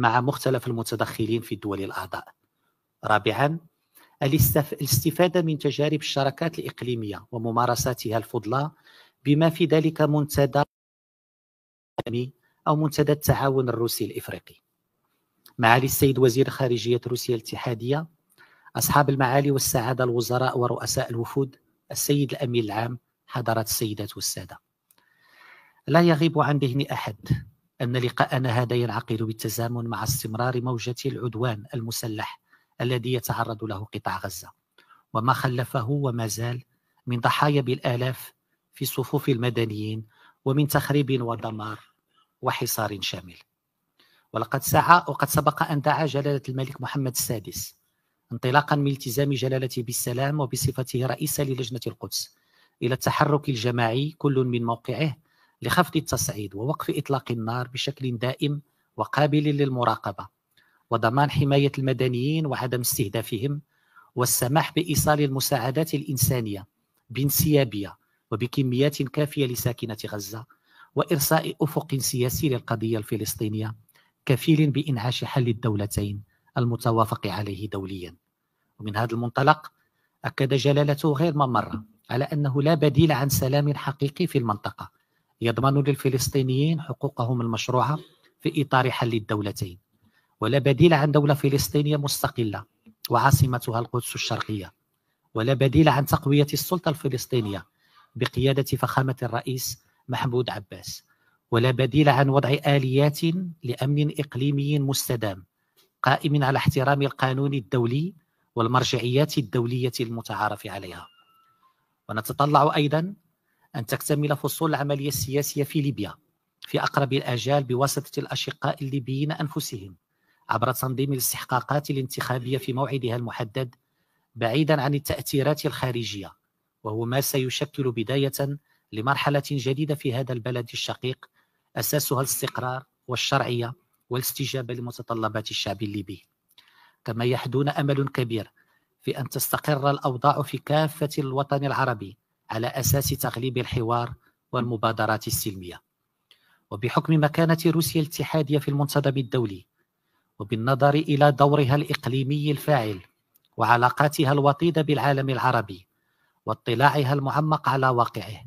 مع مختلف المتدخلين في الدول الأعضاء رابعا الاستفادة من تجارب الشراكات الإقليمية وممارساتها الفضلى بما في ذلك منتدى أو منتدى التعاون الروسي الإفريقي معالي السيد وزير خارجية روسيا الاتحادية أصحاب المعالي والسعادة الوزراء ورؤساء الوفود السيد الأمين العام حضرات السيدات والسادة لا يغيب عن ذهن أحد أن لقاءنا هذا ينعقد بالتزامن مع استمرار موجة العدوان المسلح الذي يتعرض له قطاع غزة وما خلفه وما زال من ضحايا بالآلاف في صفوف المدنيين ومن تخريب ودمار وحصار شامل ولقد سعى وقد سبق أن دعا جلالة الملك محمد السادس انطلاقا من التزام جلالته بالسلام وبصفته رئيسا للجنة القدس إلى التحرك الجماعي كل من موقعه لخفض التصعيد ووقف إطلاق النار بشكل دائم وقابل للمراقبة وضمان حماية المدنيين وعدم استهدافهم والسماح بإيصال المساعدات الإنسانية بانسيابية وبكميات كافية لساكنة غزة وإرساء أفق سياسي للقضية الفلسطينية كفيل بإنعاش حل الدولتين المتوافق عليه دوليا ومن هذا المنطلق أكد جلالته غير ما مرة على أنه لا بديل عن سلام حقيقي في المنطقة يضمن للفلسطينيين حقوقهم المشروعة في إطار حل الدولتين ولا بديل عن دولة فلسطينية مستقلة وعاصمتها القدس الشرقية ولا بديل عن تقوية السلطة الفلسطينية بقيادة فخامة الرئيس محمود عباس ولا بديل عن وضع آليات لأمن إقليمي مستدام قائم على احترام القانون الدولي والمرجعيات الدولية المتعارف عليها ونتطلع أيضا أن تكتمل فصول العملية السياسية في ليبيا في أقرب الآجال بواسطة الأشقاء الليبيين أنفسهم عبر تنظيم الاستحقاقات الانتخابية في موعدها المحدد بعيدا عن التأثيرات الخارجية وهو ما سيشكل بداية لمرحلة جديدة في هذا البلد الشقيق أساسها الاستقرار والشرعية والاستجابة لمتطلبات الشعب الليبي كما يحدون أمل كبير في أن تستقر الأوضاع في كافة الوطن العربي على أساس تغليب الحوار والمبادرات السلمية وبحكم مكانة روسيا الاتحادية في المنتدب الدولي وبالنظر إلى دورها الإقليمي الفاعل وعلاقاتها الوطيدة بالعالم العربي واطلاعها المعمق على واقعه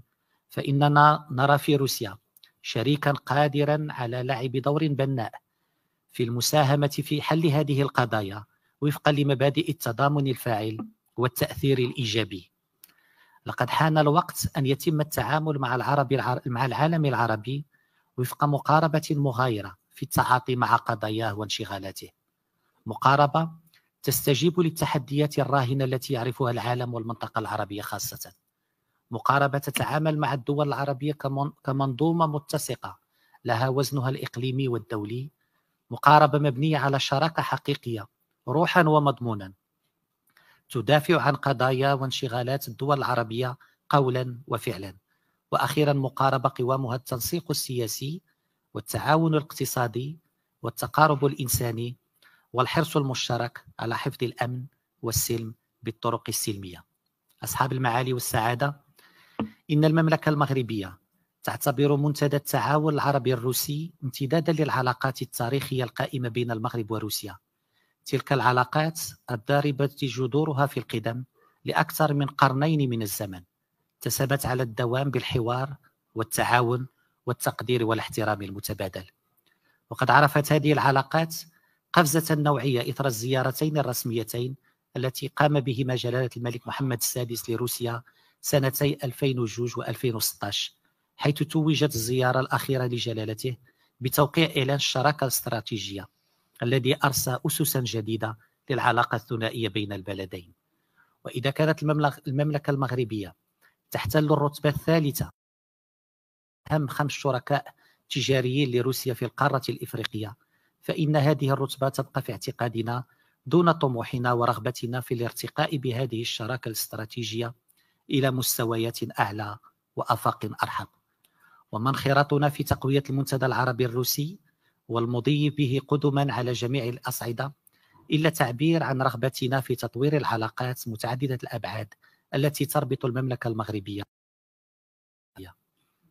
فإننا نرى في روسيا شريكا قادرا على لعب دور بناء في المساهمة في حل هذه القضايا وفقا لمبادئ التضامن الفاعل والتأثير الإيجابي لقد حان الوقت أن يتم التعامل مع العربي مع العالم العربي وفق مقاربة مغايرة في التعاطي مع قضاياه وانشغالاته مقاربة تستجيب للتحديات الراهنة التي يعرفها العالم والمنطقة العربية خاصة مقاربة تتعامل مع الدول العربية كمنظومة متسقة لها وزنها الإقليمي والدولي مقاربة مبنية على شراكة حقيقية روحا ومضمونا تدافع عن قضايا وانشغالات الدول العربية قولا وفعلا وأخيرا مقاربة قوامها التنسيق السياسي والتعاون الاقتصادي والتقارب الإنساني والحرص المشترك على حفظ الأمن والسلم بالطرق السلمية أصحاب المعالي والسعادة إن المملكة المغربية تعتبر منتدى التعاون العربي الروسي امتدادا للعلاقات التاريخية القائمة بين المغرب وروسيا تلك العلاقات الضاربة جذورها في القدم لأكثر من قرنين من الزمن تسبت على الدوام بالحوار والتعاون والتقدير والاحترام المتبادل وقد عرفت هذه العلاقات قفزة نوعية إثر الزيارتين الرسميتين التي قام بهما جلالة الملك محمد السادس لروسيا سنتي 2002 و2016 حيث توجت الزيارة الأخيرة لجلالته بتوقيع إعلان الشراكة الاستراتيجية الذي أرسى أسسا جديدة للعلاقة الثنائية بين البلدين وإذا كانت المملكة المغربية تحتل الرتبة الثالثة أهم خمس شركاء تجاريين لروسيا في القارة الإفريقية فإن هذه الرتبة تبقى في اعتقادنا دون طموحنا ورغبتنا في الارتقاء بهذه الشراكة الاستراتيجية إلى مستويات أعلى وآفاق أرحب ومنخرطنا في تقوية المنتدى العربي الروسي والمضي به قدما على جميع الأصعدة إلا تعبير عن رغبتنا في تطوير العلاقات متعددة الأبعاد التي تربط المملكة المغربية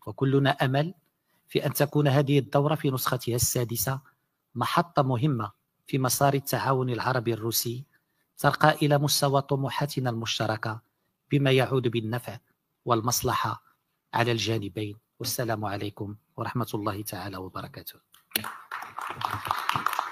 وكلنا أمل في أن تكون هذه الدورة في نسختها السادسة محطة مهمة في مسار التعاون العربي الروسي ترقى إلى مستوى طموحاتنا المشتركة بما يعود بالنفع والمصلحة على الجانبين والسلام عليكم ورحمة الله تعالى وبركاته どうも。